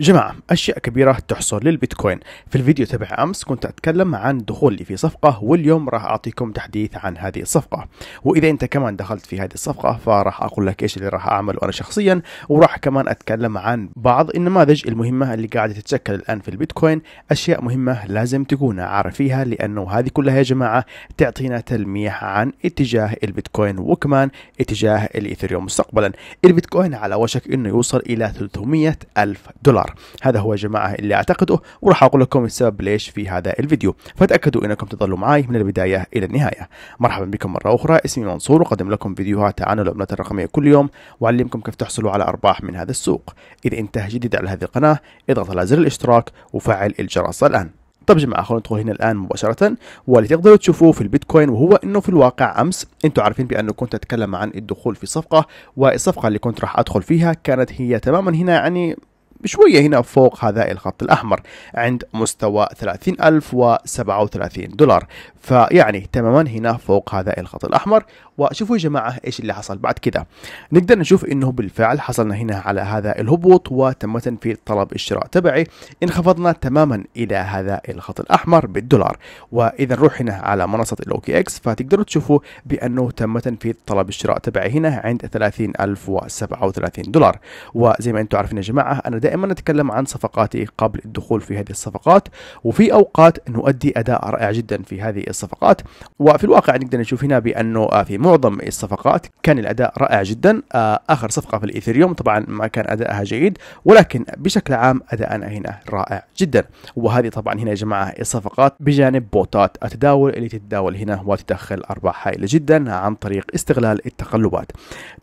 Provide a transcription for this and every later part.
جماعة أشياء كبيرة تحصل للبيتكوين في الفيديو تبع أمس كنت أتكلم عن دخولي في صفقة واليوم راح أعطيكم تحديث عن هذه الصفقة وإذا أنت كمان دخلت في هذه الصفقة فراح أقول لك إيش اللي راح أعمله أنا شخصيا وراح كمان أتكلم عن بعض النماذج المهمة اللي قاعدة تتشكل الآن في البيتكوين أشياء مهمة لازم تكون عارفيها لأنه هذه كلها يا جماعة تعطينا تلميح عن اتجاه البيتكوين وكمان اتجاه الإيثريوم مستقبلا البيتكوين على وشك أنه يوصل إلى 300 ألف دولار الاخر هذا هو يا جماعة اللي أعتقده وراح أقول لكم السبب ليش في هذا الفيديو فتأكدوا أنكم تظلوا معي من البداية إلى النهاية مرحبا بكم مرة أخرى اسمي منصور وقدم لكم فيديوهات عن العملات الرقمية كل يوم وأعلمكم كيف تحصلوا على أرباح من هذا السوق إذا أنت جديد على هذه القناة اضغط على زر الاشتراك وفعل الجرس الآن طب جماعه خلونا ندخل هنا الان مباشره واللي تقدروا تشوفوه في البيتكوين وهو انه في الواقع امس انتم عارفين بانه كنت اتكلم عن الدخول في صفقه والصفقه اللي كنت راح ادخل فيها كانت هي تماما هنا يعني بشوية هنا فوق هذا الخط الأحمر عند مستوى 30037 دولار فيعني تماما هنا فوق هذا الخط الأحمر وشوفوا يا جماعة إيش اللي حصل بعد كده نقدر نشوف إنه بالفعل حصلنا هنا على هذا الهبوط وتم تنفيذ طلب الشراء تبعي انخفضنا تماما إلى هذا الخط الأحمر بالدولار وإذا نروح هنا على منصة الأوكي إكس فتقدروا تشوفوا بأنه تم تنفيذ طلب الشراء تبعي هنا عند 30037 دولار وزي ما أنتم عارفين يا جماعة أنا دائما دائما نتكلم عن صفقاتي قبل الدخول في هذه الصفقات وفي أوقات نؤدي أداء رائع جدا في هذه الصفقات وفي الواقع نقدر نشوف هنا بأنه آه، في معظم الصفقات كان الأداء رائع جدا آه، آخر صفقة في الإيثيريوم طبعا ما كان أدائها جيد ولكن بشكل عام أداءنا هنا رائع جدا وهذه طبعا هنا يا جماعة الصفقات بجانب بوتات التداول اللي تتداول هنا وتدخل أرباح هائلة جدا عن طريق استغلال التقلبات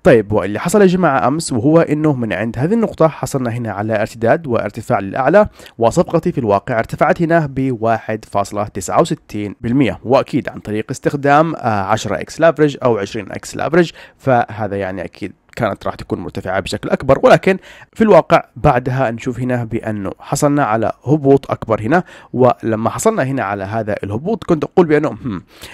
طيب واللي حصل يا جماعة أمس وهو أنه من عند هذه النقطة حصلنا هنا على ارتداد وارتفاع للأعلى وصفقتي في الواقع ارتفعت هنا ب 1.69% وأكيد عن طريق استخدام 10 اكس لافرج أو 20 اكس لافرج فهذا يعني أكيد كانت راح تكون مرتفعة بشكل أكبر ولكن في الواقع بعدها نشوف هنا بأنه حصلنا على هبوط أكبر هنا ولما حصلنا هنا على هذا الهبوط كنت أقول بأنه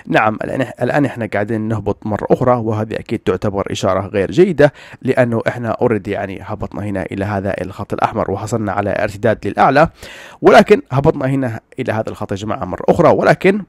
نعم الآن إحنا قاعدين نهبط مرة أخرى وهذه أكيد تعتبر إشارة غير جيدة لأنه إحنا أوريدي يعني هبطنا هنا إلى هذا الخط الأحمر وحصلنا على ارتداد للأعلى ولكن هبطنا هنا إلى هذا الخط يا جماعة مرة أخرى ولكن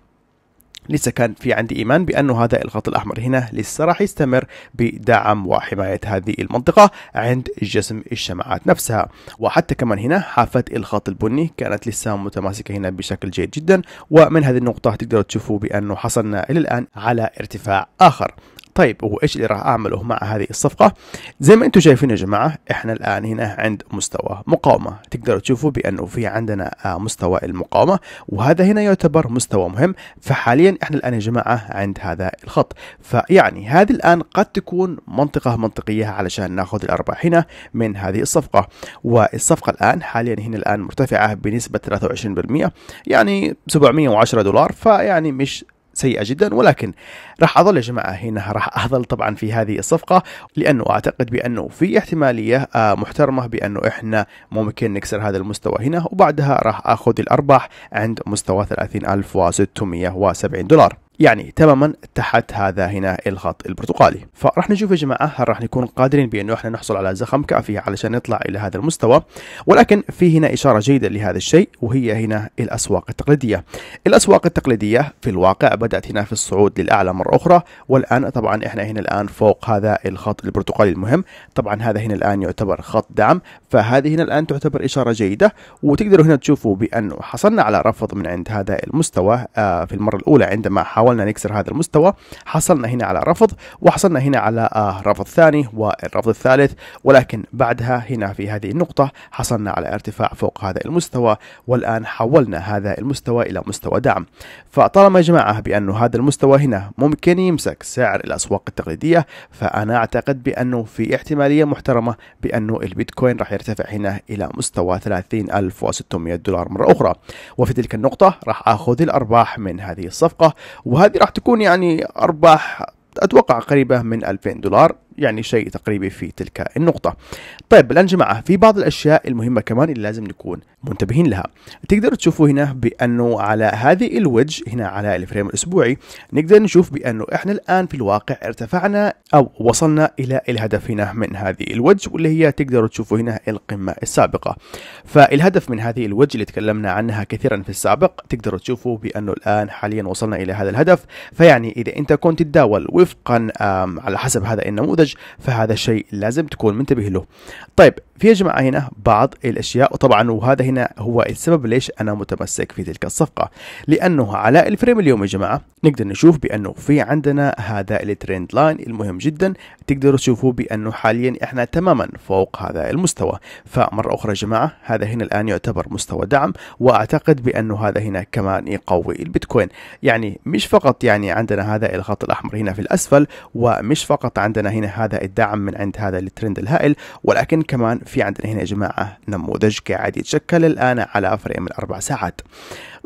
لسه كان في عندي إيمان بانه هذا الخط الأحمر هنا لسه راح يستمر بدعم وحماية هذه المنطقة عند جسم الشماعات نفسها وحتى كمان هنا حافة الخط البني كانت لسه متماسكة هنا بشكل جيد جدا ومن هذه النقطة تقدروا تشوفوا بأنه حصلنا إلى الآن على ارتفاع آخر طيب وايش اللي راح اعمله مع هذه الصفقه زي ما انتم شايفين يا جماعه احنا الان هنا عند مستوى مقاومه تقدروا تشوفوا بانه في عندنا آه، مستوى المقاومه وهذا هنا يعتبر مستوى مهم فحاليا احنا الان يا جماعه عند هذا الخط فيعني هذه الان قد تكون منطقه منطقيه علشان ناخذ الارباح هنا من هذه الصفقه والصفقه الان حاليا هنا الان مرتفعه بنسبه 23% يعني 710 دولار فيعني مش سيئه جدا ولكن راح اظل يا جماعه هنا راح اظل طبعا في هذه الصفقه لانه اعتقد بانه في احتماليه آه، محترمه بانه احنا ممكن نكسر هذا المستوى هنا وبعدها راح اخذ الارباح عند مستوى 30670 دولار يعني تماما تحت هذا هنا الخط البرتقالي فراح نشوف يا جماعه هل راح نكون قادرين بانه احنا نحصل على زخم كافي علشان نطلع الى هذا المستوى ولكن في هنا اشاره جيده لهذا الشيء وهي هنا الاسواق التقليديه الاسواق التقليديه في الواقع بدات هنا في الصعود للاعلى مره اخرى والان طبعا احنا هنا الان فوق هذا الخط البرتقالي المهم طبعا هذا هنا الان يعتبر خط دعم فهذه هنا الآن تعتبر إشارة جيدة وتقدروا هنا تشوفوا بأنه حصلنا على رفض من عند هذا المستوى آه، في المرة الأولى عندما حاولنا نكسر هذا المستوى حصلنا هنا على رفض وحصلنا هنا على آه، رفض ثاني والرفض الثالث ولكن بعدها هنا في هذه النقطة حصلنا على ارتفاع فوق هذا المستوى والآن حولنا هذا المستوى إلى مستوى دعم فطالما يا جماعة بأنه هذا المستوى هنا ممكن يمسك سعر الأسواق التقليدية فأنا أعتقد بأنه في احتمالية محترمة بأنه البيتكوين راح يرتفع يرتفع هنا إلى مستوى 30600 دولار مرة أخرى وفي تلك النقطة راح أخذ الأرباح من هذه الصفقة وهذه راح تكون يعني أرباح أتوقع قريبة من 2000 دولار يعني شيء تقريبي في تلك النقطة. طيب الآن جماعة في بعض الأشياء المهمة كمان اللي لازم نكون منتبهين لها. تقدروا تشوفوا هنا بأنه على هذه الوجه هنا على الفريم الأسبوعي نقدر نشوف بأنه إحنا الآن في الواقع ارتفعنا أو وصلنا إلى الهدف هنا من هذه الوجه واللي هي تقدروا تشوفوا هنا القمة السابقة. فالهدف من هذه الوجه اللي تكلمنا عنها كثيرا في السابق تقدروا تشوفوا بأنه الآن حاليا وصلنا إلى هذا الهدف فيعني إذا أنت كنت تتداول وفقا على حسب هذا النموذج المنتج فهذا الشيء لازم تكون منتبه له طيب في يا جماعة هنا بعض الأشياء وطبعا وهذا هنا هو السبب ليش أنا متمسك في تلك الصفقة لأنه على الفريم اليوم يا جماعة نقدر نشوف بأنه في عندنا هذا الترند لاين المهم جدا تقدروا تشوفوا بأنه حاليا إحنا تماما فوق هذا المستوى فمرة أخرى يا جماعة هذا هنا الآن يعتبر مستوى دعم وأعتقد بأنه هذا هنا كمان يقوي البيتكوين يعني مش فقط يعني عندنا هذا الخط الأحمر هنا في الأسفل ومش فقط عندنا هنا هذا الدعم من عند هذا الترند الهائل ولكن كمان في عندنا هنا يا جماعه نموذج قاعد يتشكل الان على فريم الاربع ساعات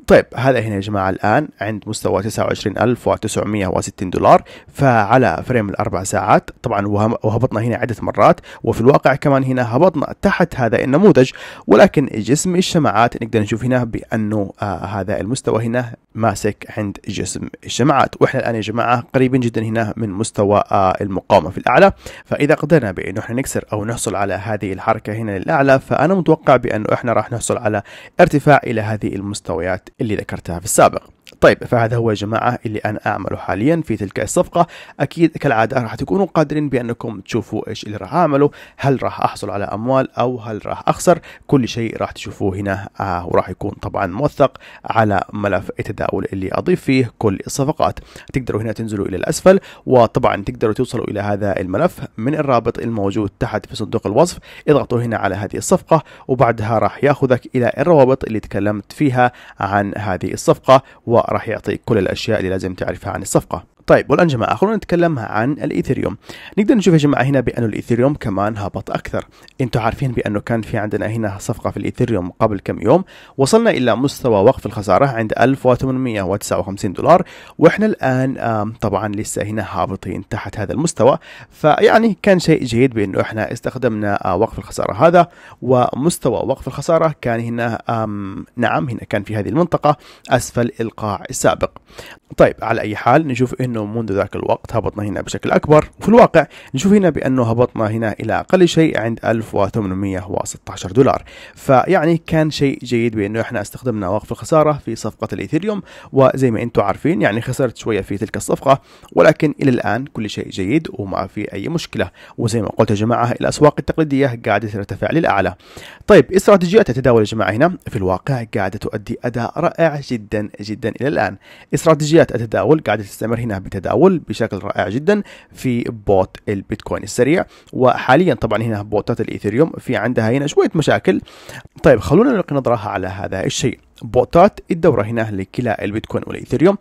طيب هذا هنا يا جماعة الآن عند مستوى 29960 دولار فعلى فريم الأربع ساعات طبعا وهبطنا هنا عدة مرات وفي الواقع كمان هنا هبطنا تحت هذا النموذج ولكن جسم الشماعات نقدر نشوف هنا بأنه آه هذا المستوى هنا ماسك عند جسم الشماعات واحنا الان يا جماعه قريبين جدا هنا من مستوى آه، المقاومه في الاعلى فاذا قدرنا بانه احنا نكسر او نحصل على هذه الحركه هنا للاعلى فانا متوقع بانه احنا راح نحصل على ارتفاع الى هذه المستويات اللي ذكرتها في السابق طيب فهذا هو يا جماعة اللي أنا أعمله حاليا في تلك الصفقة أكيد كالعادة راح تكونوا قادرين بأنكم تشوفوا إيش اللي راح أعمله هل راح أحصل على أموال أو هل راح أخسر كل شيء راح تشوفوه هنا آه وراح يكون طبعا موثق على ملف التداول اللي أضيف فيه كل الصفقات تقدروا هنا تنزلوا إلى الأسفل وطبعا تقدروا توصلوا إلى هذا الملف من الرابط الموجود تحت في صندوق الوصف اضغطوا هنا على هذه الصفقة وبعدها راح ياخذك إلى الروابط اللي تكلمت فيها عن هذه الصفقة و راح يعطيك كل الأشياء اللي لازم تعرفها عن الصفقة طيب والان جماعه خلونا نتكلم عن الايثيريوم نقدر نشوف يا جماعه هنا بانه الايثيريوم كمان هبط اكثر انتم عارفين بانه كان في عندنا هنا صفقه في الايثيريوم قبل كم يوم وصلنا الى مستوى وقف الخساره عند 1859 دولار واحنا الان طبعا لسه هنا هابطين تحت هذا المستوى فيعني كان شيء جيد بانه احنا استخدمنا آه، وقف الخساره هذا ومستوى وقف الخساره كان هنا نعم هنا كان في هذه المنطقه اسفل القاع السابق طيب على اي حال نشوف انه أنه منذ ذاك الوقت هبطنا هنا بشكل أكبر وفي الواقع نشوف هنا بأنه هبطنا هنا إلى أقل شيء عند 1816 دولار فيعني كان شيء جيد بأنه إحنا استخدمنا وقف الخسارة في صفقة الإيثيريوم وزي ما أنتم عارفين يعني خسرت شوية في تلك الصفقة ولكن إلى الآن كل شيء جيد وما في أي مشكلة وزي ما قلت يا جماعة الأسواق التقليدية قاعدة ترتفع للأعلى طيب استراتيجيات التداول يا جماعة هنا في الواقع قاعدة تؤدي أداء رائع جدا جدا إلى الآن استراتيجيات التداول قاعدة تستمر هنا بتداول بشكل رائع جدا في بوت البيتكوين السريع وحاليا طبعا هنا بوتات الايثيريوم في عندها هنا شويه مشاكل طيب خلونا نلقي نظره على هذا الشيء بوتات الدوره هنا لكلا البيتكوين والايثيريوم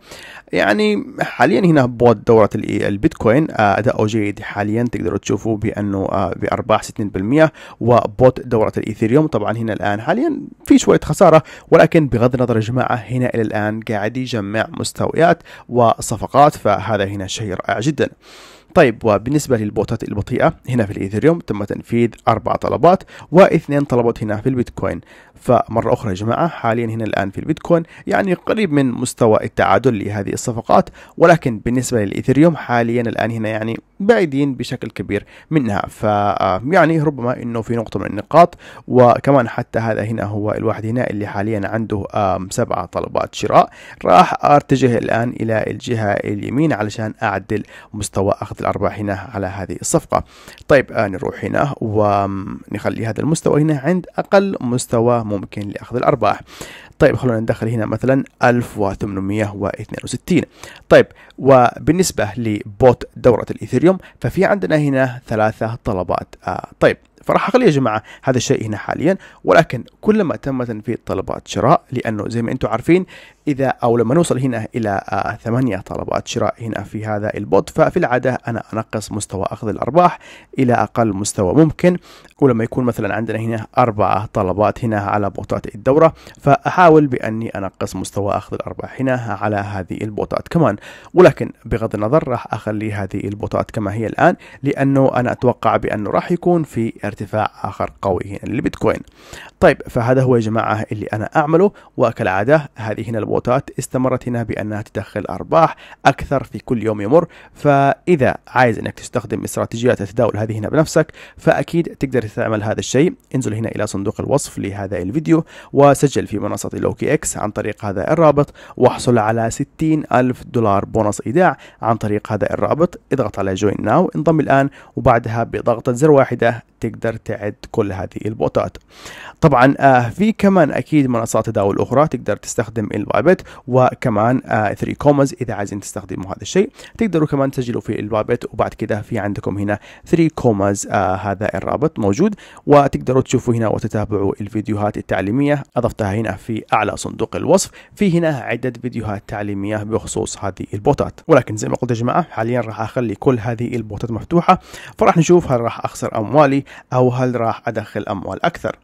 يعني حاليا هنا بوت دوره البيتكوين اداؤه جيد حاليا تقدروا تشوفوا بانه آه، بارباح 60% وبوت دوره الايثيريوم طبعا هنا الان حاليا في شويه خساره ولكن بغض النظر يا جماعه هنا الى الان قاعد يجمع مستويات وصفقات فهذا هنا شيء رائع جدا طيب وبالنسبة للبوتات البطيئة هنا في الإيثريوم تم تنفيذ أربع طلبات واثنين طلبات هنا في البيتكوين فمرة أخرى يا جماعة حاليا هنا الآن في البيتكوين يعني قريب من مستوى التعادل لهذه الصفقات ولكن بالنسبة للإيثريوم حاليا الآن هنا يعني بعيدين بشكل كبير منها ف آه، يعني ربما انه في نقطة من النقاط وكمان حتى هذا هنا هو الواحد هنا اللي حاليا عنده سبعة طلبات شراء راح اتجه الآن إلى الجهة اليمين علشان أعدل مستوى أخذ الأرباح هنا على هذه الصفقة طيب آه نروح هنا ونخلي هذا المستوى هنا عند أقل مستوى ممكن لأخذ الأرباح طيب خلونا ندخل هنا مثلا 1862 طيب وبالنسبة لبوت دورة الإيثيريوم ففي عندنا هنا ثلاثة طلبات آه طيب فراح اخلي يا جماعه هذا الشيء هنا حاليا ولكن كلما تم تنفيذ طلبات شراء لانه زي ما انتم عارفين اذا او لما نوصل هنا الى آه، ثمانية طلبات شراء هنا في هذا البوت ففي العاده انا انقص مستوى اخذ الارباح الى اقل مستوى ممكن ولما يكون مثلا عندنا هنا أربعة طلبات هنا على بوتات الدورة فأحاول بأني أنقص مستوى أخذ الأرباح هنا على هذه البوتات كمان ولكن بغض النظر راح أخلي هذه البوتات كما هي الآن لأنه أنا أتوقع بأنه راح يكون في ارتفاع ارتفاع آخر قوي هنا للبيتكوين طيب فهذا هو يا جماعة اللي أنا أعمله وكالعادة هذه هنا البوتات استمرت هنا بأنها تدخل أرباح أكثر في كل يوم يمر فإذا عايز أنك تستخدم استراتيجيات التداول هذه هنا بنفسك فأكيد تقدر تعمل هذا الشيء انزل هنا إلى صندوق الوصف لهذا الفيديو وسجل في منصة لوكي إكس عن طريق هذا الرابط واحصل على 60 ألف دولار بونص إيداع عن طريق هذا الرابط اضغط على جوين ناو انضم الآن وبعدها بضغطة زر واحدة تقدر تعد كل هذه البوتات طبعا آه في كمان اكيد منصات تداول اخرى تقدر تستخدم البايبت وكمان 3 آه، كوماز اذا عايزين تستخدموا هذا الشيء تقدروا كمان تسجلوا في البايبت وبعد كده في عندكم هنا 3 كوماز آه هذا الرابط موجود وتقدروا تشوفوا هنا وتتابعوا الفيديوهات التعليميه اضفتها هنا في اعلى صندوق الوصف في هنا عده فيديوهات تعليميه بخصوص هذه البوتات ولكن زي ما قلت يا جماعه حاليا راح اخلي كل هذه البوتات مفتوحه فراح نشوف هل راح اخسر اموالي او هل راح ادخل اموال اكثر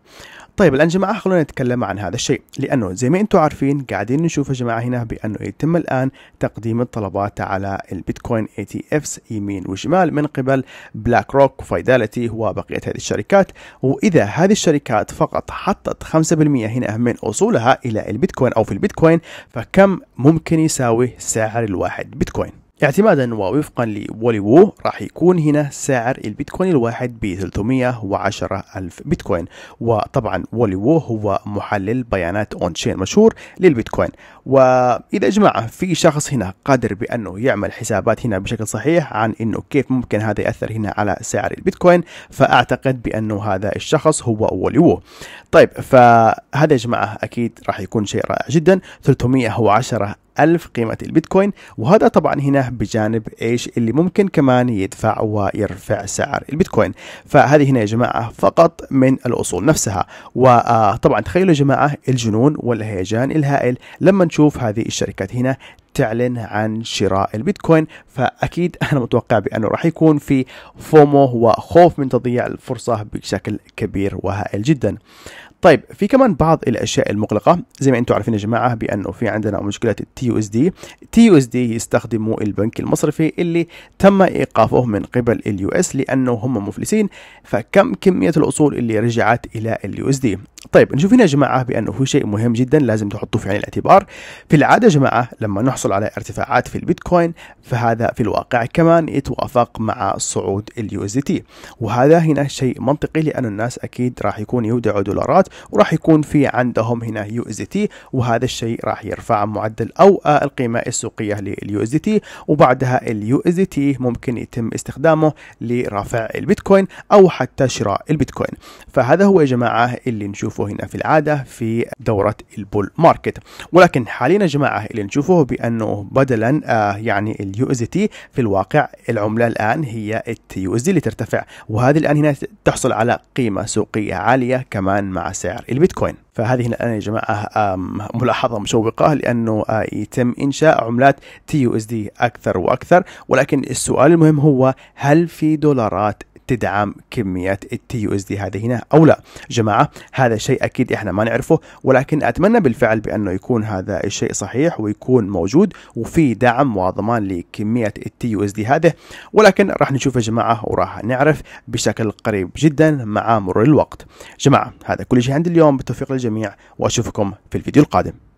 طيب الان جماعه خلونا نتكلم عن هذا الشيء لانه زي ما انتم عارفين قاعدين نشوف يا جماعه هنا بانه يتم الان تقديم الطلبات على البيتكوين اي تي افس يمين وشمال من قبل بلاك روك وفايداليتي وبقيه هذه الشركات واذا هذه الشركات فقط حطت 5% هنا من اصولها الى البيتكوين او في البيتكوين فكم ممكن يساوي سعر الواحد بيتكوين اعتمادا ووفقا لوليوو راح يكون هنا سعر البيتكوين الواحد ب 310 ألف بيتكوين وطبعا وليوو هو محلل بيانات اون تشين مشهور للبيتكوين وإذا جماعة في شخص هنا قادر بأنه يعمل حسابات هنا بشكل صحيح عن أنه كيف ممكن هذا يأثر هنا على سعر البيتكوين فأعتقد بأنه هذا الشخص هو وليوو طيب فهذا يا جماعة أكيد راح يكون شيء رائع جدا 310 ألف قيمة البيتكوين وهذا طبعا هنا بجانب إيش اللي ممكن كمان يدفع ويرفع سعر البيتكوين فهذه هنا يا جماعة فقط من الأصول نفسها وطبعا آه، تخيلوا يا جماعة الجنون والهيجان الهائل لما نشوف هذه الشركات هنا تعلن عن شراء البيتكوين فأكيد أنا متوقع بأنه راح يكون في فومو وخوف من تضييع الفرصة بشكل كبير وهائل جدا طيب في كمان بعض الاشياء المقلقه زي ما انتم عارفين يا جماعه بانه في عندنا مشكله التي يو اس دي التي يو اس دي يستخدموا البنك المصرفي اللي تم ايقافه من قبل اليو اس لانه هم مفلسين فكم كميه الاصول اللي رجعت الى اليو اس دي طيب نشوف هنا يا جماعه بانه في شيء مهم جدا لازم تحطوه في عين الاعتبار في العاده يا جماعه لما نحصل على ارتفاعات في البيتكوين فهذا في الواقع كمان يتوافق مع صعود اليو اس دي تي وهذا هنا شيء منطقي لانه الناس اكيد راح يكون يودعوا دولارات وراح يكون في عندهم هنا يو اس تي وهذا الشيء راح يرفع معدل او آه، القيمه السوقيه لليو اس تي وبعدها اليو اس تي ممكن يتم استخدامه لرفع البيتكوين او حتى شراء البيتكوين فهذا هو يا جماعه اللي نشوفه هنا في العاده في دوره البول ماركت ولكن حاليا يا جماعه اللي نشوفه بانه بدلا آه يعني اليو اس تي في الواقع العمله الان هي التي يو اس دي اللي ترتفع وهذه الان هنا تحصل على قيمه سوقيه عاليه كمان مع السعر البيتكوين فهذه الان يا جماعة آه، آه، ملاحظة مشوقة لأنه آه، يتم إنشاء عملات تي يو اس دي أكثر وأكثر ولكن السؤال المهم هو هل في دولارات تدعم كميات التي يو اس دي هذه هنا أو لا جماعة هذا شيء أكيد إحنا ما نعرفه ولكن أتمنى بالفعل بأنه يكون هذا الشيء صحيح ويكون موجود وفي دعم وضمان لكمية التي يو اس دي هذه ولكن راح نشوف يا جماعة وراح نعرف بشكل قريب جدا مع مرور الوقت جماعة هذا كل شيء عندي اليوم بالتوفيق للجميع وأشوفكم في الفيديو القادم